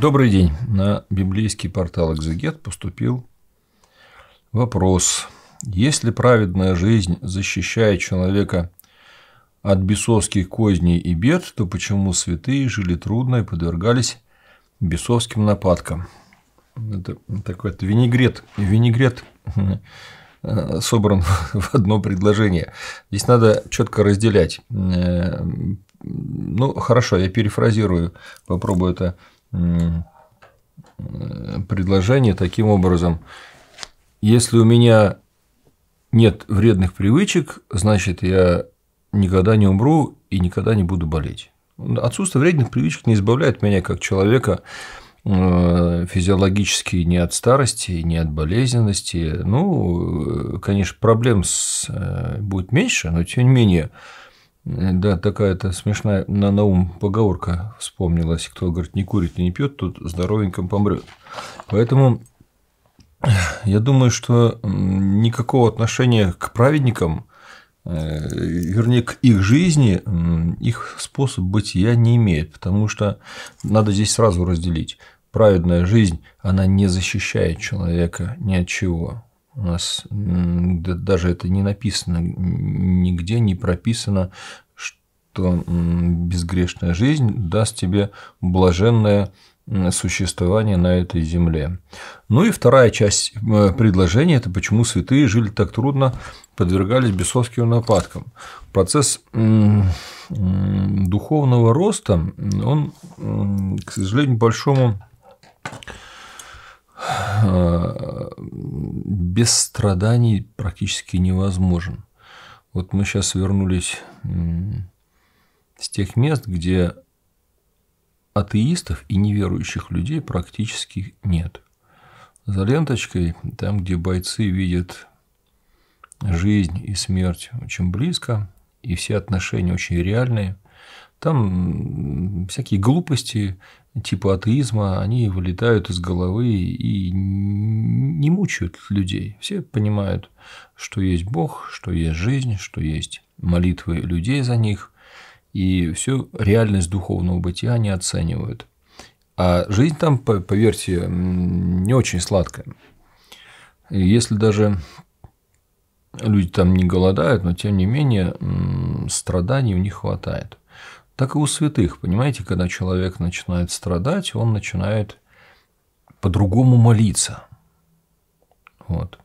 Добрый день. На библейский портал «Экзегет» поступил вопрос. Если праведная жизнь защищает человека от бесовских козней и бед, то почему святые жили трудно и подвергались бесовским нападкам? Это такой это винегрет, винегрет э, собран в одно предложение. Здесь надо четко разделять. Э, ну, хорошо, я перефразирую, попробую это предложение таким образом. Если у меня нет вредных привычек, значит, я никогда не умру и никогда не буду болеть. Отсутствие вредных привычек не избавляет меня как человека э, физиологически не от старости, не от болезненности. Ну, э, конечно, проблем с... Э, будет меньше, но тем не менее Э, да, такая-то смешная на, на ум поговорка вспомнилась. Кто говорит, не курит и не пьет, тут здоровеньком помрет. Поэтому э, я думаю, что никакого отношения к праведникам, э, вернее, к их жизни, их способ бытия не имеет, потому что надо здесь сразу разделить. Праведная жизнь, она не защищает человека ни от чего у нас даже это не написано, нигде не прописано, что безгрешная жизнь даст тебе блаженное существование на этой земле. Ну и вторая часть э, предложения – это почему святые жили так трудно, подвергались бесовским нападкам. Процесс духовного роста, он, к сожалению, большому а, без страданий практически невозможен. Вот мы сейчас вернулись с тех мест, где атеистов и неверующих людей практически нет. За ленточкой, там, где бойцы видят жизнь и смерть очень близко, и все отношения очень реальные, там всякие глупости типа атеизма, они вылетают из головы и не мучают людей. Все понимают, что есть Бог, что есть жизнь, что есть молитвы людей за них, и всю реальность духовного бытия они оценивают. А жизнь там, поверьте, не очень сладкая. И если даже люди там не голодают, но тем не менее страданий у них хватает. Так и у святых, понимаете, когда человек начинает страдать, он начинает по-другому молиться. Вот.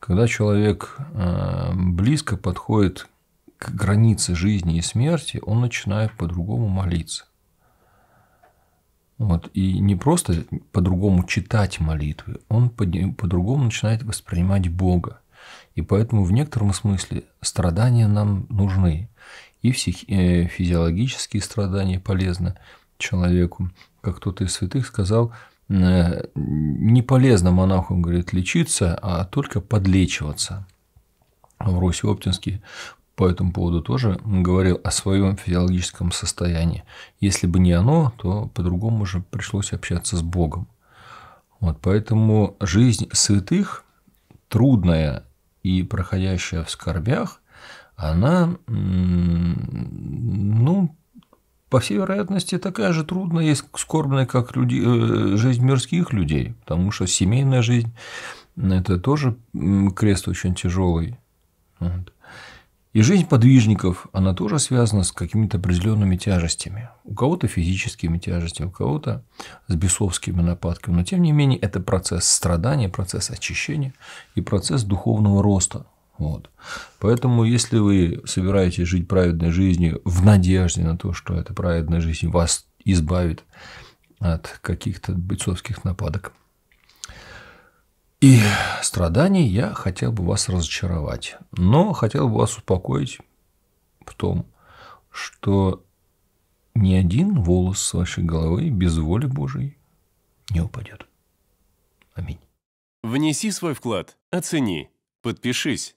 Когда человек э, близко подходит к границе жизни и смерти, он начинает по-другому молиться. Вот. И не просто по-другому читать молитвы, он по-другому начинает воспринимать Бога. И поэтому в некотором смысле страдания нам нужны. И э, физиологические страдания полезны человеку. Как кто-то из святых сказал, не полезно монаху, говорит, лечиться, а только подлечиваться. Авросий Оптинский по этому поводу тоже говорил о своем физиологическом состоянии. Если бы не оно, то по-другому же пришлось общаться с Богом. Вот, поэтому жизнь святых, трудная и проходящая в скорбях, она ну, по всей вероятности, такая же трудная и скорбная, как люди, э, жизнь мирских людей, потому что семейная жизнь – это тоже крест очень тяжелый. Вот. И жизнь подвижников, она тоже связана с какими-то определенными тяжестями. У кого-то физическими тяжестями, у кого-то с бесовскими нападками. Но тем не менее, это процесс страдания, процесс очищения и процесс духовного роста. Вот. Поэтому, если вы собираетесь жить праведной жизнью в надежде на то, что эта праведная жизнь вас избавит от каких-то бойцовских нападок и страданий, я хотел бы вас разочаровать, но хотел бы вас успокоить в том, что ни один волос с вашей головы без воли Божией не упадет. Аминь. Внеси свой вклад, оцени, подпишись